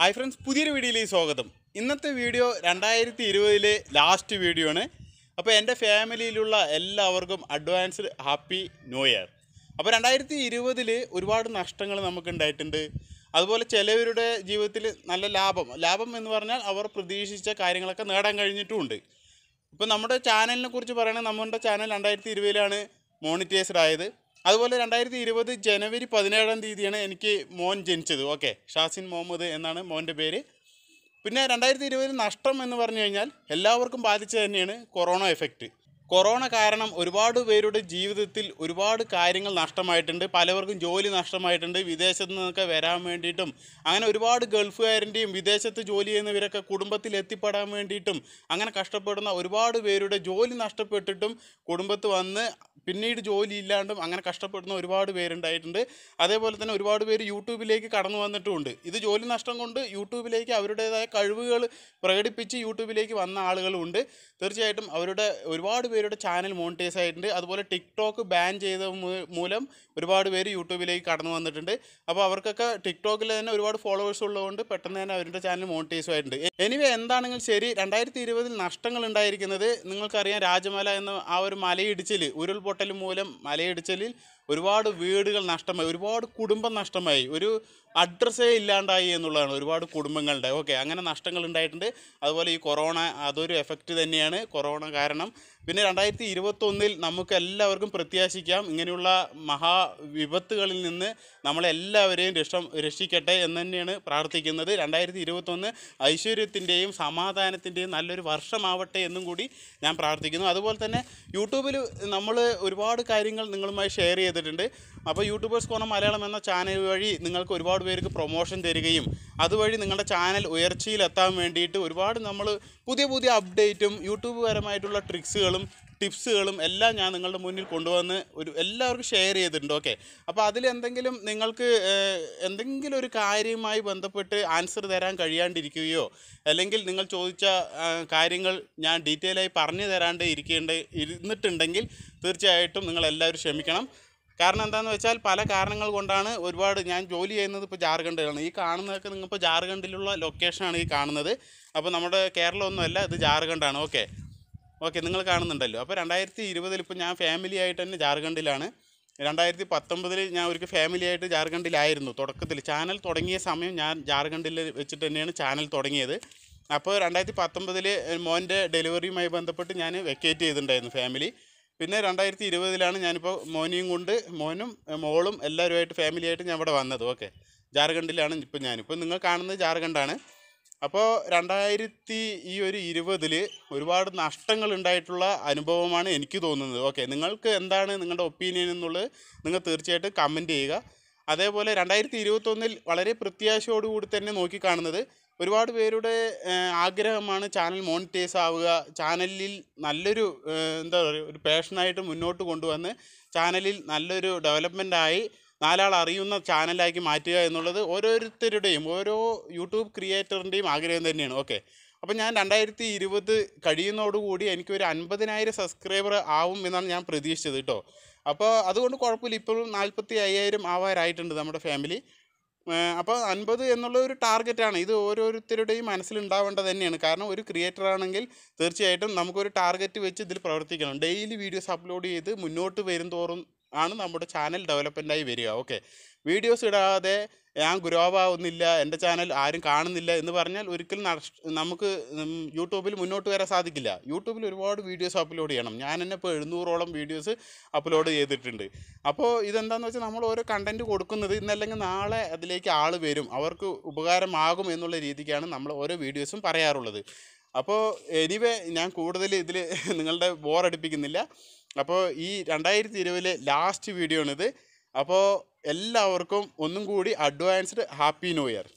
hi friends പുതിയൊരു വീഡിയോയിലേക്ക് സ്വാഗതം ഇന്നത്തെ വീഡിയോ രണ്ടായിരത്തി ഇരുപതിലെ ലാസ്റ്റ് വീഡിയോ ആണ് അപ്പോൾ എൻ്റെ ഫാമിലിയിലുള്ള എല്ലാവർക്കും അഡ്വാൻസ്ഡ് ഹാപ്പി ന്യൂ ഇയർ അപ്പോൾ രണ്ടായിരത്തി ഇരുപതിൽ ഒരുപാട് നഷ്ടങ്ങൾ നമുക്ക് ഉണ്ടായിട്ടുണ്ട് അതുപോലെ ചിലവരുടെ ജീവിതത്തിൽ നല്ല ലാഭം ലാഭം എന്ന് പറഞ്ഞാൽ അവർ പ്രതീക്ഷിച്ച കാര്യങ്ങളൊക്കെ നേടാൻ കഴിഞ്ഞിട്ടുമുണ്ട് ഇപ്പോൾ നമ്മുടെ ചാനലിനെ കുറിച്ച് പറയുകയാണെങ്കിൽ നമ്മുടെ ചാനൽ രണ്ടായിരത്തി ഇരുപതിലാണ് മോണിറ്റൈസ്ഡ് ആയത് അതുപോലെ രണ്ടായിരത്തി ഇരുപത് ജനുവരി പതിനേഴാം തീയതിയാണ് എനിക്ക് മോൻ ജനിച്ചത് ഓക്കെ ഷാസിൻ മുഹമ്മദ് എന്നാണ് മോൻ്റെ പേര് പിന്നെ രണ്ടായിരത്തി ഇരുപതിൽ നഷ്ടം എന്ന് പറഞ്ഞു കഴിഞ്ഞാൽ എല്ലാവർക്കും ബാധിച്ചത് തന്നെയാണ് കൊറോണ എഫക്റ്റ് കൊറോണ കാരണം ഒരുപാട് പേരുടെ ജീവിതത്തിൽ ഒരുപാട് കാര്യങ്ങൾ നഷ്ടമായിട്ടുണ്ട് പലവർക്കും ജോലി നഷ്ടമായിട്ടുണ്ട് വിദേശത്ത് നിന്നൊക്കെ വരാൻ വേണ്ടിയിട്ടും അങ്ങനെ ഒരുപാട് ഗൾഫുകാരൻ്റെയും വിദേശത്ത് ജോലി ചെയ്യുന്നവരൊക്കെ കുടുംബത്തിൽ എത്തിപ്പെടാൻ വേണ്ടിയിട്ടും അങ്ങനെ കഷ്ടപ്പെടുന്ന ഒരുപാട് പേരുടെ ജോലി നഷ്ടപ്പെട്ടിട്ടും കുടുംബത്ത് വന്ന് പിന്നീട് ജോലി ഇല്ലാണ്ടും അങ്ങനെ കഷ്ടപ്പെടുന്ന ഒരുപാട് പേരുണ്ടായിട്ടുണ്ട് അതേപോലെ തന്നെ ഒരുപാട് പേര് യൂട്യൂബിലേക്ക് കടന്നു വന്നിട്ടുമുണ്ട് ഇത് ജോലി നഷ്ടം കൊണ്ട് യൂട്യൂബിലേക്ക് അവരുടേതായ കഴിവുകൾ പ്രകടിപ്പിച്ച് യൂട്യൂബിലേക്ക് വന്ന ആളുകളുമുണ്ട് തീർച്ചയായിട്ടും അവരുടെ ഒരുപാട് പേരുടെ ചാനൽ മോണിറ്റൈസ് ആയിട്ടുണ്ട് അതുപോലെ ടിക്ടോക്ക് ബാൻ ചെയ്ത മൂലം ഒരുപാട് പേര് യൂട്യൂബിലേക്ക് കടന്നു വന്നിട്ടുണ്ട് അപ്പോൾ അവർക്കൊക്കെ ടിക്ടോക്കിൽ തന്നെ ഒരുപാട് ഫോളോവേഴ്സ് ഉള്ളതുകൊണ്ട് പെട്ടെന്ന് തന്നെ അവരുടെ ചാനൽ മോണിറ്റൈസ് ആയിട്ടുണ്ട് എനിവേ എന്താണെങ്കിലും ശരി രണ്ടായിരത്തി ഇരുപതിൽ നഷ്ടങ്ങൾ ഉണ്ടായിരിക്കുന്നത് നിങ്ങൾക്കറിയാം രാജമല എന്ന ആ ഒരു മലയിടിച്ചിൽ ഉരുൾപൊട്ടൽ മൂലം മലയിടിച്ചിലിൽ ഒരുപാട് വീടുകൾ നഷ്ടമായി ഒരുപാട് കുടുംബം നഷ്ടമായി ഒരു അഡ്രസ്സേ ഇല്ലാണ്ടായി എന്നുള്ളതാണ് ഒരുപാട് കുടുംബങ്ങളുടെ ഓക്കെ അങ്ങനെ നഷ്ടങ്ങൾ ഉണ്ടായിട്ടുണ്ട് അതുപോലെ ഈ കൊറോണ അതൊരു എഫക്റ്റ് തന്നെയാണ് കൊറോണ കാരണം പിന്നെ രണ്ടായിരത്തി ഇരുപത്തൊന്നിൽ നമുക്ക് എല്ലാവർക്കും പ്രത്യാശിക്കാം ഇങ്ങനെയുള്ള മഹാ വിപത്തുകളിൽ നിന്ന് നമ്മളെല്ലാവരെയും രക്ഷ രക്ഷിക്കട്ടെ എന്ന് തന്നെയാണ് പ്രാർത്ഥിക്കുന്നത് രണ്ടായിരത്തി ഇരുപത്തൊന്ന് ഐശ്വര്യത്തിൻ്റെയും സമാധാനത്തിൻ്റെയും നല്ലൊരു വർഷമാവട്ടെ എന്നും കൂടി ഞാൻ പ്രാർത്ഥിക്കുന്നു അതുപോലെ തന്നെ യൂട്യൂബിൽ നമ്മൾ ഒരുപാട് കാര്യങ്ങൾ നിങ്ങളുമായി ഷെയർ ചെയ്ത് ചെയ്തിട്ടുണ്ട് അപ്പോൾ യൂട്യൂബേഴ്സ് കോണം മലയാളം എന്ന ചാനൽ വഴി നിങ്ങൾക്ക് ഒരുപാട് പേർക്ക് പ്രൊമോഷൻ തരികയും അതുവഴി നിങ്ങളുടെ ചാനൽ ഉയർച്ചയിലെത്താൻ വേണ്ടിയിട്ട് ഒരുപാട് നമ്മൾ പുതിയ പുതിയ അപ്ഡേറ്റും യൂട്യൂബ് പരമായിട്ടുള്ള ട്രിക്സുകളും ടിപ്സുകളും എല്ലാം ഞാൻ നിങ്ങളുടെ മുന്നിൽ കൊണ്ടുവന്ന് ഒരു എല്ലാവർക്കും ഷെയർ ചെയ്തിട്ടുണ്ട് ഓക്കെ അപ്പോൾ അതിൽ എന്തെങ്കിലും നിങ്ങൾക്ക് എന്തെങ്കിലും ഒരു കാര്യവുമായി ബന്ധപ്പെട്ട് ആൻസർ തരാൻ കഴിയാണ്ടിരിക്കുകയോ അല്ലെങ്കിൽ നിങ്ങൾ ചോദിച്ച കാര്യങ്ങൾ ഞാൻ ആയി പറഞ്ഞു തരാണ്ട് ഇരിക്കേണ്ട ഇരുന്നിട്ടുണ്ടെങ്കിൽ തീർച്ചയായിട്ടും നിങ്ങൾ എല്ലാവരും ക്ഷമിക്കണം കാരണം എന്താണെന്ന് വെച്ചാൽ പല കാരണങ്ങൾ കൊണ്ടാണ് ഒരുപാട് ഞാൻ ജോലി ചെയ്യുന്നത് ഇപ്പോൾ ജാർഖണ്ഡിലാണ് ഈ കാണുന്നതൊക്കെ നിങ്ങളിപ്പോൾ ജാർഖണ്ഡിലുള്ള ലൊക്കേഷനാണ് ഈ കാണുന്നത് അപ്പോൾ നമ്മുടെ കേരളമൊന്നുമല്ല ഇത് ജാർഖണ്ഡാണ് ഓക്കെ ഓക്കെ നിങ്ങൾ കാണുന്നുണ്ടല്ലോ അപ്പോൾ രണ്ടായിരത്തി ഇരുപതിൽ ഇപ്പോൾ ഞാൻ ഫാമിലി ആയിട്ട് തന്നെ ജാർഖണ്ഡിലാണ് രണ്ടായിരത്തി പത്തൊമ്പതിൽ ഞാൻ ഒരു ഫാമിലി ആയിട്ട് ജാർഖണ്ഡിലായിരുന്നു തുടക്കത്തിൽ ചാനൽ തുടങ്ങിയ സമയം ഞാൻ ജാർഖണ്ഡിൽ വെച്ചിട്ട് തന്നെയാണ് ചാനൽ തുടങ്ങിയത് അപ്പോൾ രണ്ടായിരത്തി പത്തൊമ്പതിൽ മോൻ്റെ ഡെലിവറിയുമായി ബന്ധപ്പെട്ട് ഞാൻ വെക്കേറ്റ് ചെയ്തിട്ടുണ്ടായിരുന്നു ഫാമിലി പിന്നെ രണ്ടായിരത്തി ഇരുപതിലാണ് ഞാനിപ്പോൾ മോനിയും കൊണ്ട് മോനും മോളും എല്ലാവരുമായിട്ട് ഫാമിലിയായിട്ട് ഞാൻ ഇവിടെ വന്നത് ഓക്കെ ജാർഖണ്ഡിലാണ് ഇപ്പോൾ ഞാനിപ്പോൾ നിങ്ങൾ കാണുന്നത് ജാർഖണ്ഡാണ് അപ്പോൾ രണ്ടായിരത്തി ഈ ഒരു ഇരുപതിൽ ഒരുപാട് നഷ്ടങ്ങൾ ഉണ്ടായിട്ടുള്ള അനുഭവമാണ് എനിക്ക് തോന്നുന്നത് ഓക്കെ നിങ്ങൾക്ക് എന്താണ് നിങ്ങളുടെ ഒപ്പീനിയൻ എന്നുള്ളത് നിങ്ങൾ തീർച്ചയായിട്ടും കമൻറ്റ് ചെയ്യുക അതേപോലെ രണ്ടായിരത്തി ഇരുപത്തൊന്നിൽ വളരെ പ്രത്യാശയോടുകൂടി തന്നെ നോക്കിക്കാണുന്നത് ഒരുപാട് പേരുടെ ആഗ്രഹമാണ് ചാനൽ മോണിറ്റൈസ് ആവുക ചാനലിൽ നല്ലൊരു എന്താ പറയുക ഒരു പാഷനായിട്ട് മുന്നോട്ട് കൊണ്ടുവന്ന് ചാനലിൽ നല്ലൊരു ആയി നാലാൾ അറിയുന്ന ചാനലാക്കി മാറ്റുക എന്നുള്ളത് ഓരോരുത്തരുടെയും ഓരോ യൂട്യൂബ് ക്രിയേറ്ററിൻ്റെയും ആഗ്രഹം തന്നെയാണ് ഓക്കെ അപ്പം ഞാൻ രണ്ടായിരത്തി ഇരുപത് കഴിയുന്നതോടുകൂടി എനിക്കൊരു അൻപതിനായിരം സബ്സ്ക്രൈബർ ആവും എന്നാണ് ഞാൻ പ്രതീക്ഷിച്ചത് കേട്ടോ അപ്പോൾ അതുകൊണ്ട് കുഴപ്പമില്ല ഇപ്പോഴും നാൽപ്പത്തി അയ്യായിരം ആവാറായിട്ടുണ്ട് നമ്മുടെ ഫാമിലി അപ്പോൾ അൻപത് എന്നുള്ള ഒരു ടാർഗറ്റാണ് ഇത് ഓരോരുത്തരുടെയും മനസ്സിലുണ്ടാവേണ്ടത് തന്നെയാണ് കാരണം ഒരു ക്രിയേറ്റർ ആണെങ്കിൽ തീർച്ചയായിട്ടും നമുക്കൊരു ടാർഗറ്റ് വെച്ച് ഇതിൽ പ്രവർത്തിക്കണം ഡെയിലി വീഡിയോസ് അപ്ലോഡ് ചെയ്ത് മുന്നോട്ട് വരും തോറും ആണ് നമ്മുടെ ചാനൽ ഡെവലപ്മെൻ്റായി വരിക ഓക്കെ വീഡിയോസ് ഇടാതെ ഞാൻ ഗ്രോ എൻ്റെ ചാനൽ ആരും കാണുന്നില്ല എന്ന് പറഞ്ഞാൽ ഒരിക്കലും നമുക്ക് യൂട്യൂബിൽ മുന്നോട്ട് വരാൻ സാധിക്കില്ല യൂട്യൂബിൽ ഒരുപാട് വീഡിയോസ് അപ്ലോഡ് ചെയ്യണം ഞാൻ തന്നെ ഇപ്പോൾ എഴുന്നൂറോളം വീഡിയോസ് അപ്ലോഡ് ചെയ്തിട്ടുണ്ട് അപ്പോൾ ഇതെന്താണെന്ന് വെച്ചാൽ നമ്മൾ ഓരോ കണ്ടൻറ്റ് കൊടുക്കുന്നത് ഇന്നല്ലെങ്കിൽ നാളെ അതിലേക്ക് ആൾ വരും അവർക്ക് ഉപകാരമാകും എന്നുള്ള രീതിക്കാണ് നമ്മൾ ഓരോ വീഡിയോസും പറയാറുള്ളത് അപ്പോൾ എനിവേ ഞാൻ കൂടുതൽ ഇതിൽ നിങ്ങളുടെ ബോറടിപ്പിക്കുന്നില്ല അപ്പോൾ ഈ രണ്ടായിരത്തി ഇരുപതിലെ ലാസ്റ്റ് വീഡിയോ ആണിത് അപ്പോൾ എല്ലാവർക്കും ഒന്നും കൂടി അഡ്വാൻസ്ഡ് ഹാപ്പി ന്യൂ ഇയർ